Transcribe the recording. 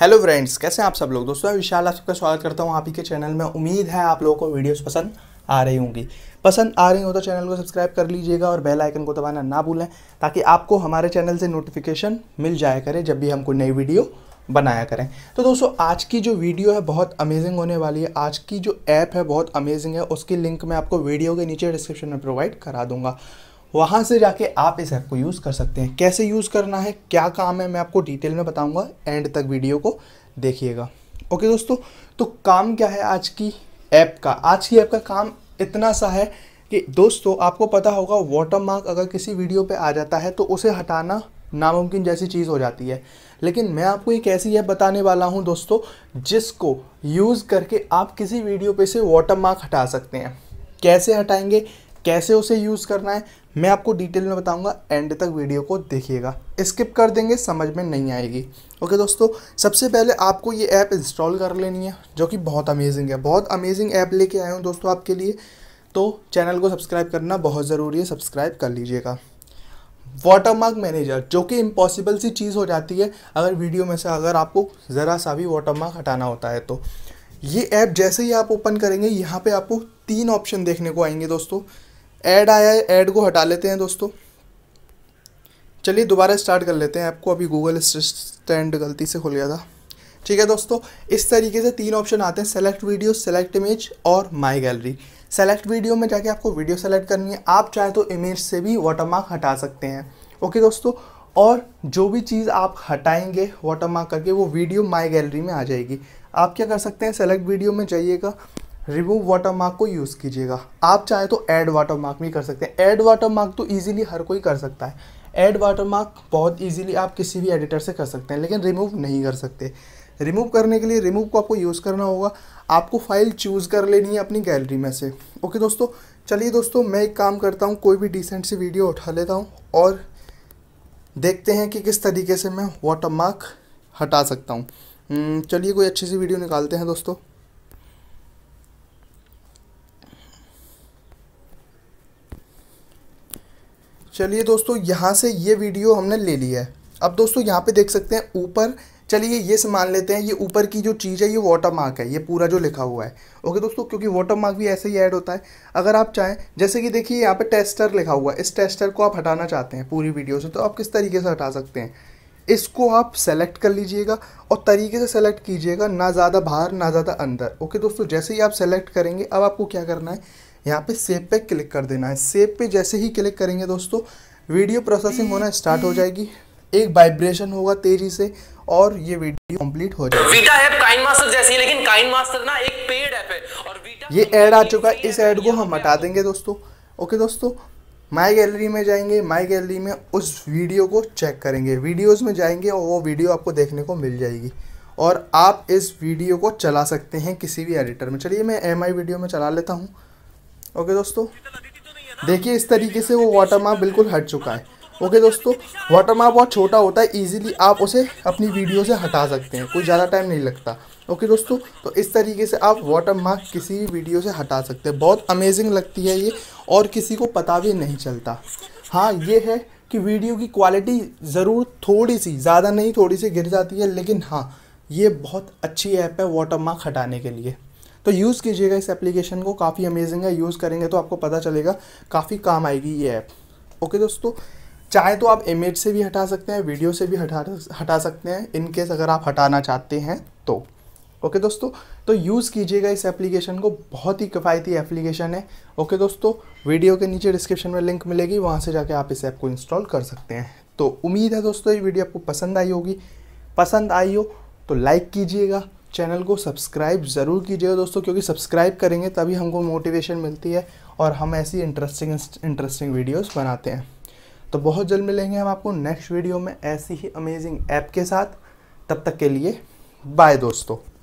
hello friends कैसे हैं आप सब लोग दोस्तों विशाल आप सबका स्वागत करता हूं आप ही के चैनल में उम्मीद है आप लोगों को वीडियोस पसंद आ रही होंगी पसंद आ रही हो तो चैनल को सब्सक्राइब कर लीजिएगा और बेल आइकन को दबाना ना भूलें ताकि आपको हमारे चैनल से नोटिफिकेशन मिल जाया करे जब भी हम कोई नई वीडियो बनाया करें तो दोस्तों आज की जो वीडियो है बहुत अमेजिंग होने वाली है आज की जो ऐप है बहुत अमेजिंग है उसकी लिंक मैं आपको वीडियो के नीचे डिस्क्रिप्शन में प्रोवाइड करा दूंगा वहाँ से जाके आप इस ऐप को यूज़ कर सकते हैं कैसे यूज़ करना है क्या काम है मैं आपको डिटेल में बताऊँगा एंड तक वीडियो को देखिएगा ओके दोस्तों तो काम क्या है आज की ऐप का आज की ऐप का काम इतना सा है कि दोस्तों आपको पता होगा वाटर मार्क अगर किसी वीडियो पे आ जाता है तो उसे हटाना नामुमकिन जैसी चीज़ हो जाती है लेकिन मैं आपको एक ऐसी ऐप बताने वाला हूँ दोस्तों जिसको यूज़ करके आप किसी वीडियो पे से वाटर मार्क हटा सकते हैं कैसे हटाएंगे कैसे उसे यूज़ करना है मैं आपको डिटेल में बताऊंगा एंड तक वीडियो को देखिएगा स्किप कर देंगे समझ में नहीं आएगी ओके दोस्तों सबसे पहले आपको ये ऐप इंस्टॉल कर लेनी है जो कि बहुत अमेजिंग है बहुत अमेजिंग ऐप लेके आया हूँ दोस्तों आपके लिए तो चैनल को सब्सक्राइब करना बहुत ज़रूरी है सब्सक्राइब कर लीजिएगा वाटरमार्क मैनेजर जो कि इम्पॉसिबल सी चीज़ हो जाती है अगर वीडियो में से अगर आपको ज़रा सा भी वाटरमार्क हटाना होता है तो ये ऐप जैसे ही आप ओपन करेंगे यहाँ पे आपको तीन ऑप्शन देखने को आएंगे दोस्तों ऐड आया है ऐड को हटा लेते हैं दोस्तों चलिए दोबारा स्टार्ट कर लेते हैं आपको अभी गूगल स्टैंड गलती से खुल गया था ठीक है दोस्तों इस तरीके से तीन ऑप्शन आते हैं सेलेक्ट वीडियो सेलेक्ट इमेज और माई गैलरी सेलेक्ट वीडियो में जाके आपको वीडियो सेलेक्ट करनी है आप चाहे तो इमेज से भी वाटरमार्क हटा सकते हैं ओके दोस्तों और जो भी चीज़ आप हटाएंगे वाटरमार्क करके वो वीडियो माई गैलरी में आ जाएगी आप क्या कर सकते हैं सेलेक्ट वीडियो में जाइएगा रिमूव वाटर मार्क को यूज़ कीजिएगा आप चाहे तो ऐड मार्क भी कर सकते हैं ऐड मार्क तो ईजिली हर कोई कर सकता है ऐड मार्क बहुत ईजिली आप किसी भी एडिटर से कर सकते हैं लेकिन रिमूव नहीं कर सकते रिमूव करने के लिए रिमूव को आपको यूज़ करना होगा आपको फाइल चूज़ कर लेनी है अपनी गैलरी में से ओके दोस्तों चलिए दोस्तों मैं एक काम करता हूँ कोई भी डिसेंट सी वीडियो उठा लेता हूँ और देखते हैं कि किस तरीके से मैं वाटर मार्क हटा सकता हूँ हम्म, चलिए कोई अच्छी सी वीडियो निकालते हैं दोस्तों चलिए दोस्तों यहाँ से ये वीडियो हमने ले ली है अब दोस्तों यहाँ पे देख सकते हैं ऊपर चलिए ये से मान लेते हैं ये ऊपर की जो चीज़ है ये वाटर मार्क है ये पूरा जो लिखा हुआ है ओके दोस्तों क्योंकि वाटर मार्क भी ऐसे ही ऐड होता है अगर आप चाहें जैसे कि देखिए यहाँ पे टेस्टर लिखा हुआ है इस टेस्टर को आप हटाना चाहते हैं पूरी वीडियो से तो आप किस तरीके से हटा सकते हैं इसको आप सेलेक्ट कर लीजिएगा और तरीके से सेलेक्ट कीजिएगा ना ज़्यादा बाहर ना ज़्यादा अंदर ओके दोस्तों जैसे ही आप सेलेक्ट करेंगे अब आपको क्या करना है यहाँ पे सेव पे क्लिक कर देना है सेव पे जैसे ही क्लिक करेंगे दोस्तों वीडियो प्रोसेसिंग होना स्टार्ट हो जाएगी एक वाइब्रेशन होगा तेजी से और ये वीडियो कंप्लीट हो जाएगी वीटा ऐप काइन मास्टर जैसी लेकिन काइन मास्टर ना एक पेड ऐप है और वीटा ये ऐड तो आ चुका है इस ऐड को हम हटा देंगे दोस्तों ओके दोस्तों माई गैलरी में जाएंगे माई गैलरी में उस वीडियो को चेक करेंगे वीडियोस में जाएंगे और वो वीडियो आपको देखने को मिल जाएगी और आप इस वीडियो को चला सकते हैं किसी भी एडिटर में चलिए मैं एम वीडियो में चला लेता हूँ ओके दोस्तों देखिए इस तरीके से वो वाटर मार्क बिल्कुल हट चुका है ओके दोस्तों वाटर मार्क बहुत छोटा होता है इजीली आप उसे अपनी वीडियो से हटा सकते हैं कोई ज़्यादा टाइम नहीं लगता ओके दोस्तों तो इस तरीके से आप वाटर मार्क किसी भी वीडियो से हटा सकते हैं बहुत अमेजिंग लगती है ये और किसी को पता भी नहीं चलता हाँ ये है कि वीडियो की क्वालिटी ज़रूर थोड़ी सी ज़्यादा नहीं थोड़ी सी गिर जाती है लेकिन हाँ ये बहुत अच्छी ऐप है वाटर मार्क हटाने के लिए तो यूज़ कीजिएगा इस एप्लीकेशन को काफ़ी अमेजिंग है यूज़ करेंगे तो आपको पता चलेगा काफ़ी काम आएगी ये ऐप ओके दोस्तों चाहे तो आप इमेज से भी हटा सकते हैं वीडियो से भी हटा हटा सकते हैं इनकेस अगर आप हटाना चाहते हैं तो ओके okay, दोस्तों तो यूज़ कीजिएगा इस एप्लीकेशन को बहुत ही किफ़ायती एप्लीकेशन है ओके okay, दोस्तों वीडियो के नीचे डिस्क्रिप्शन में लिंक मिलेगी वहाँ से जाके आप इस ऐप को इंस्टॉल कर सकते हैं तो उम्मीद है दोस्तों ये वीडियो आपको पसंद आई होगी पसंद आई हो तो लाइक कीजिएगा चैनल को सब्सक्राइब ज़रूर कीजिएगा दोस्तों क्योंकि सब्सक्राइब करेंगे तभी हमको मोटिवेशन मिलती है और हम ऐसी इंटरेस्टिंग इंटरेस्टिंग वीडियोस बनाते हैं तो बहुत जल्द मिलेंगे हम आपको नेक्स्ट वीडियो में ऐसी ही अमेजिंग ऐप के साथ तब तक के लिए बाय दोस्तों